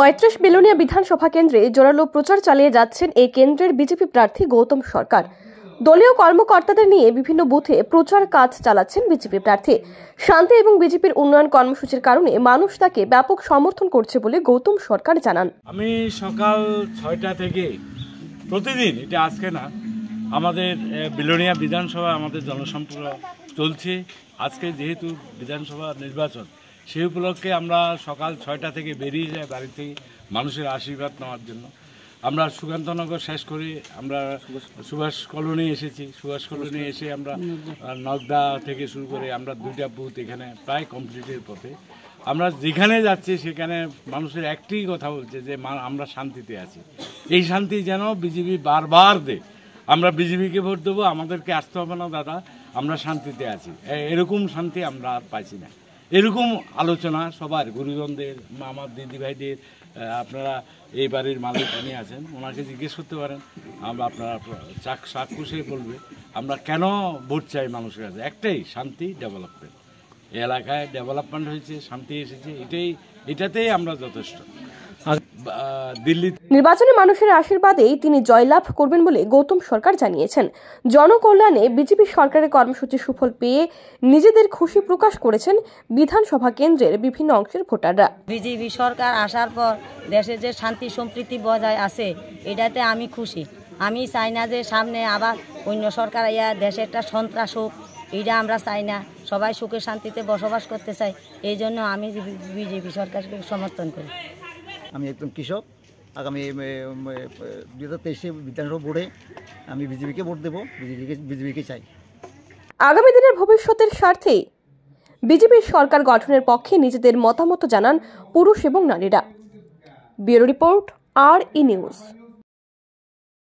পঁয়ত্রিশ বেলুনিয়া বিধানসভা কেন্দ্রে জোরালো প্রচার চালিয়ে যাচ্ছেন এই কেন্দ্রের বিজেপি প্রার্থী গৌতম সরকার দলীয় কর্মকর্তাদের নিয়ে বিভিন্ন বুথে প্রচার কাজ চালাচ্ছেন বিজেপি প্রার্থী শান্তি এবং বিজেপির উন্নয়ন কর্মসূচির কারণে মানুষ তাকে ব্যাপক সমর্থন করছে বলে গৌতম সরকার জানান আমি সকাল ছয়টা থেকে প্রতিদিন এটা আজকে না আমাদের বিলোনিয়া বিধানসভা আমাদের জনসম্পর্ক চলছে আজকে যেহেতু বিধানসভা নির্বাচন সেই উপলক্ষে আমরা সকাল ছয়টা থেকে বেরিয়ে যাই বাড়ি থেকে মানুষের আশীর্বাদ নেওয়ার জন্য আমরা সুকান্তনগর শেষ করে আমরা সুভাষ কলোনি এসেছি সুভাষ কলোনি এসে আমরা নগদা থেকে শুরু করে আমরা দুইটা বুথ এখানে প্রায় কমপ্লিটের পথে আমরা যেখানে যাচ্ছি সেখানে মানুষের একটি কথা বলছে যে আমরা শান্তিতে আছি এই শান্তি যেন বিজেপি বারবার দে আমরা বিজেপিকে ভোট দেবো আমাদেরকে আসতে হবে না দাদা আমরা শান্তিতে আছি এরকম শান্তি আমরা আর পাইছি না এরকম আলোচনা সবার গুরুজনদের আমার দিদিভাইদের আপনারা এই বাড়ির মালিক নিয়ে আছেন ওনাকে জিজ্ঞেস করতে পারেন আমরা আপনারা চাক চাক্ষুষে বলবে আমরা কেন ভোট চাই মানুষের কাছে একটাই শান্তি ডেভেলপমেন্ট এলাকায় ডেভেলপমেন্ট হয়েছে শান্তি এসেছে এটাই এটাতেই আমরা যথেষ্ট নির্বাচনে মানুষের আশীর্বাদেই তিনি জয়লাভ করবেন বলে গৌতম সরকার জানিয়েছেন জনকল্যাণে বিজেপি সরকারের কর্মসূচি সুফল পেয়ে নিজেদের খুশি প্রকাশ করেছেন বিধানসভা কেন্দ্রের বিভিন্ন অংশের ভোটাররা বিজেপি সরকার আসার পর দেশে যে শান্তি সম্প্রীতি বজায় আছে এটাতে আমি খুশি আমি চাই না যে সামনে আবার অন্য সরকার ইয়া দেশে একটা সন্ত্রাস হোক এটা আমরা চাই না সবাই সুখে শান্তিতে বসবাস করতে চাই এই জন্য আমি বিজেপি সরকারকে সমর্থন করি আমি একদম কৃষক আগামী দু হাজার তেইশে বিধানসভা বোর্ডে আমি বিজেপিকে ভোট দেবো বিজেপিকে বিজেপিকে চাই আগামী দিনের ভবিষ্যতের স্বার্থে বিজেপির সরকার গঠনের পক্ষে নিজেদের মতামত জানান পুরুষ এবং নারীরা bureau report R E news